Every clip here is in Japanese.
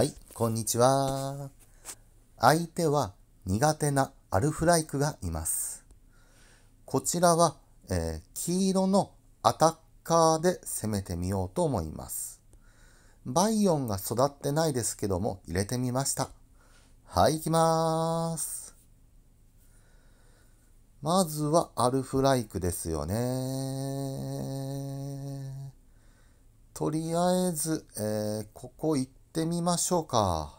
はい、こんにちは。相手は苦手なアルフライクがいます。こちらは、えー、黄色のアタッカーで攻めてみようと思います。バイオンが育ってないですけども入れてみました。はい、行きまーす。まずはアルフライクですよね。とりあえず、えー、ここ一ってみましょうか。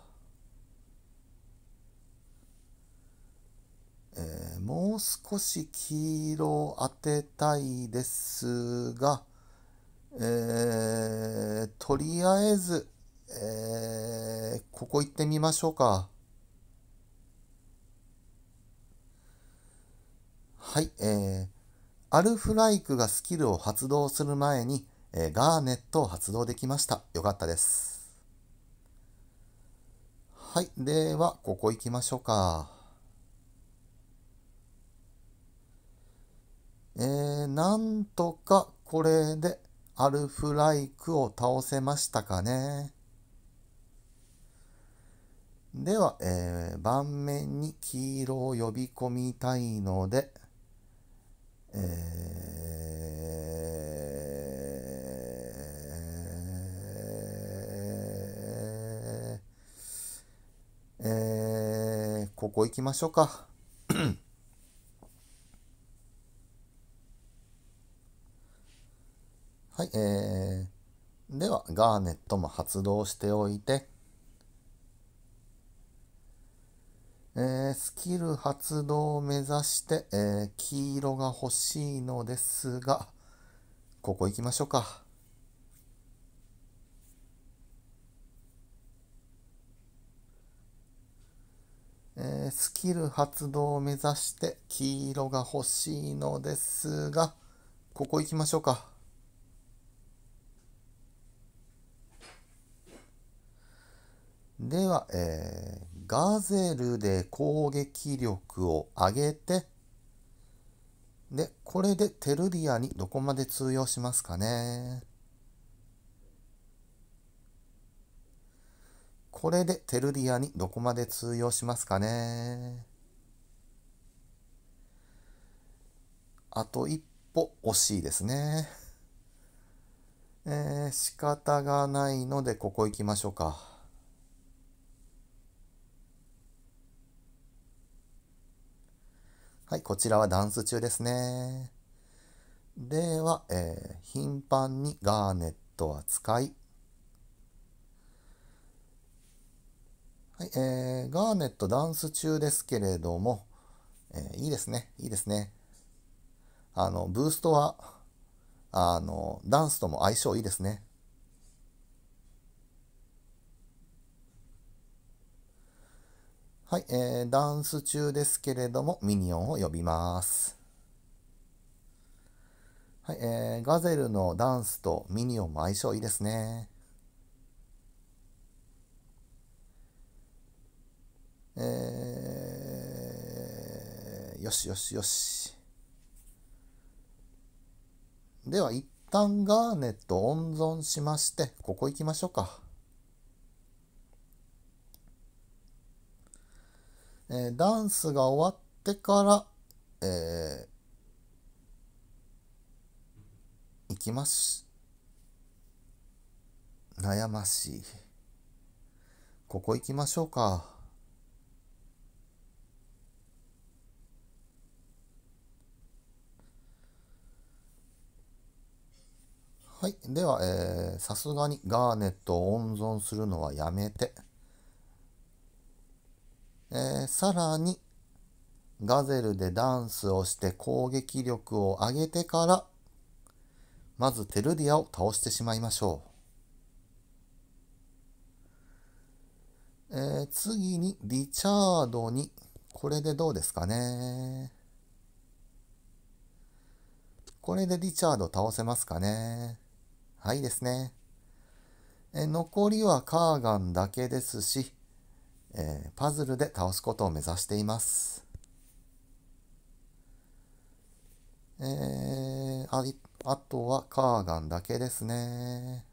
えー、もう少し黄色を当てたいですが、えー、とりあえず、えー、ここ行ってみましょうか。はい、えー、アルフライクがスキルを発動する前に、えー、ガーネットを発動できました。よかったです。はい。では、ここ行きましょうか。えー、なんとかこれでアルフライクを倒せましたかね。では、えー、盤面に黄色を呼び込みたいので、えーえー、ここ行きましょうか。はい、えー、では、ガーネットも発動しておいて、えー、スキル発動を目指して、えー、黄色が欲しいのですが、ここ行きましょうか。えー、スキル発動を目指して黄色が欲しいのですが、ここ行きましょうか。では、えー、ガゼルで攻撃力を上げて、で、これでテルリアにどこまで通用しますかね。これでテルリアにどこまで通用しますかね。あと一歩惜しいですね。えー、仕方がないので、ここ行きましょうか。はい、こちらはダンス中ですね。では、えー、頻繁にガーネットは使い、はいえー、ガーネットダンス中ですけれども、えー、いいですね、いいですね。あの、ブーストは、あの、ダンスとも相性いいですね。はい、えー、ダンス中ですけれども、ミニオンを呼びます。はい、えー、ガゼルのダンスとミニオンも相性いいですね。えー、よしよしよし。では、一旦ガーネット温存しまして、ここ行きましょうか。えー、ダンスが終わってから、えー、行きます。悩ましい。ここ行きましょうか。はい。では、えー、さすがにガーネットを温存するのはやめて、えー、さらに、ガゼルでダンスをして攻撃力を上げてから、まずテルディアを倒してしまいましょう。えー、次にリチャードに、これでどうですかね。これでリチャード倒せますかね。はいですね。え残りはカーガンだけですし、えー、パズルで倒すことを目指しています。えー、ああとはカーガンだけですね。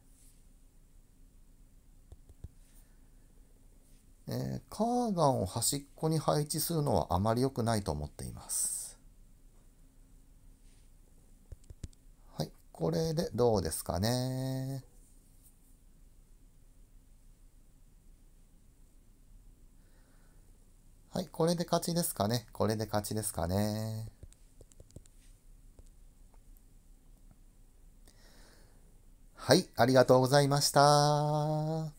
えー、カーガンを端っこに配置するのはあまり良くないと思っています。これでどうですかね。はい、これで勝ちですかね。これで勝ちですかね。はい、ありがとうございました。